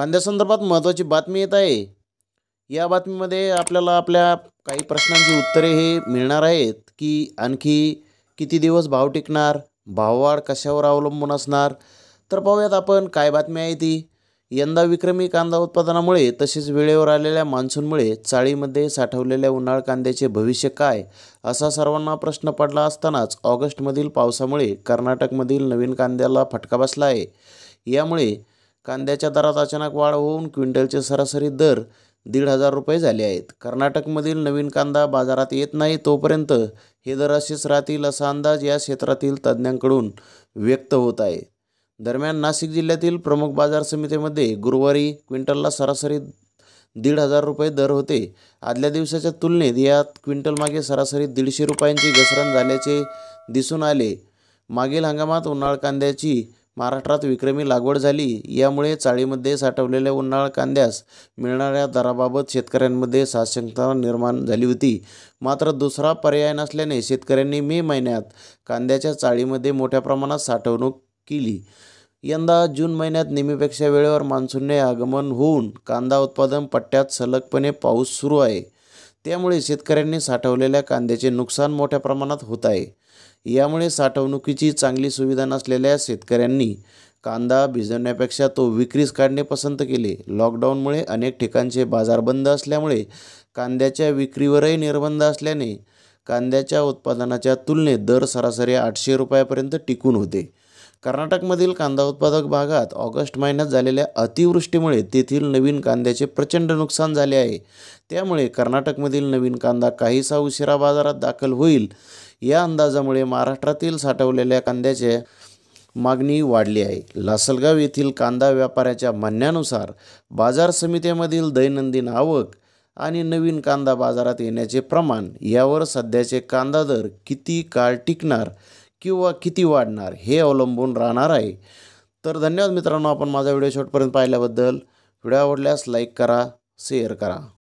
कांद्यासंदर्भात महत्त्वाची बातमी येत आहे या बातमीमध्ये आपल्याला आपल्या काही प्रश्नांची उत्तरे हे मिळणार आहेत की आणखी किती दिवस भाव टिकणार भाववाढ कशावर अवलंबून असणार तर पाहूयात आपण काय बातमी आहे ती यंदा विक्रमी कांदा उत्पादनामुळे तसेच वेळेवर आलेल्या मान्सूनमुळे चाळीमध्ये साठवलेल्या उन्हाळ कांद्याचे भविष्य काय असा सर्वांना प्रश्न पडला असतानाच ऑगस्टमधील पावसामुळे कर्नाटकमधील नवीन कांद्याला फटका बसला आहे यामुळे कांद्याच्या दरात अचानक वाढ होऊन क्विंटलचे सरासरी दर दीड हजार रुपये झाले आहेत कर्नाटकमधील नवीन कांदा बाजारात येत नाही तोपर्यंत हे दर असेच राहतील असा अंदाज या क्षेत्रातील तज्ज्ञांकडून व्यक्त होत आहे दरम्यान नाशिक जिल्ह्यातील प्रमुख बाजार समितीमध्ये गुरुवारी क्विंटलला सरासरी दीड हजार रुपये दर होते आदल्या दिवसाच्या तुलनेत यात क्विंटलमागे सरासरी दीडशे रुपयांची घसरण झाल्याचे दिसून आले मागील हंगामात उन्हाळ कांद्याची महाराष्ट्रात विक्रमी लागवड झाली यामुळे चाळीमध्ये साठवलेल्या उन्हाळ कांद्यास मिळणाऱ्या दराबाबत शेतकऱ्यांमध्ये साशंकता निर्माण झाली होती मात्र दुसरा पर्याय नसल्याने शेतकऱ्यांनी मे महिन्यात कांद्याच्या चाळीमध्ये मोठ्या प्रमाणात साठवणूक केली यंदा जून महिन्यात नेहमीपेक्षा वेळेवर मान्सूनने आगमन होऊन कांदा उत्पादन पट्ट्यात सलगपणे पाऊस सुरू आहे त्यामुळे शेतकऱ्यांनी साठवलेल्या कांद्याचे नुकसान मोठ्या प्रमाणात होत आहे यामुळे साठवणुकीची चांगली सुविधा नसलेल्या शेतकऱ्यांनी कांदा भिजवण्यापेक्षा तो विक्रीस काढणे पसंत केले लॉकडाऊनमुळे अनेक ठिकाणचे बाजार बंद असल्यामुळे कांद्याच्या विक्रीवरही निर्बंध असल्याने कांद्याच्या उत्पादनाच्या तुलनेत दर सरासरी आठशे रुपयापर्यंत टिकून होते कर्नाटकमधील कांदा उत्पादक भागात ऑगस्ट महिन्यात झालेल्या अतिवृष्टीमुळे तेथील नवीन कांद्याचे प्रचंड नुकसान झाले आहे त्यामुळे कर्नाटकमधील नवीन कांदा काहीसा उशिरा बाजारात दाखल होईल या अंदाजामुळे महाराष्ट्रातील साठवलेल्या कांद्याचे मागणी वाढली आहे लासलगाव येथील कांदा व्यापाऱ्याच्या म्हणण्यानुसार बाजार समितीमधील दैनंदिन आवक आणि नवीन कांदा बाजारात येण्याचे प्रमाण यावर सध्याचे कांदा दर किती काळ टिकणार किंवा किती वाढणार हे अवलंबून राहणार आहे तर धन्यवाद मित्रांनो आपण माझा व्हिडिओ शेवटपर्यंत पाहिल्याबद्दल व्हिडिओ आवडल्यास लाईक करा शेअर करा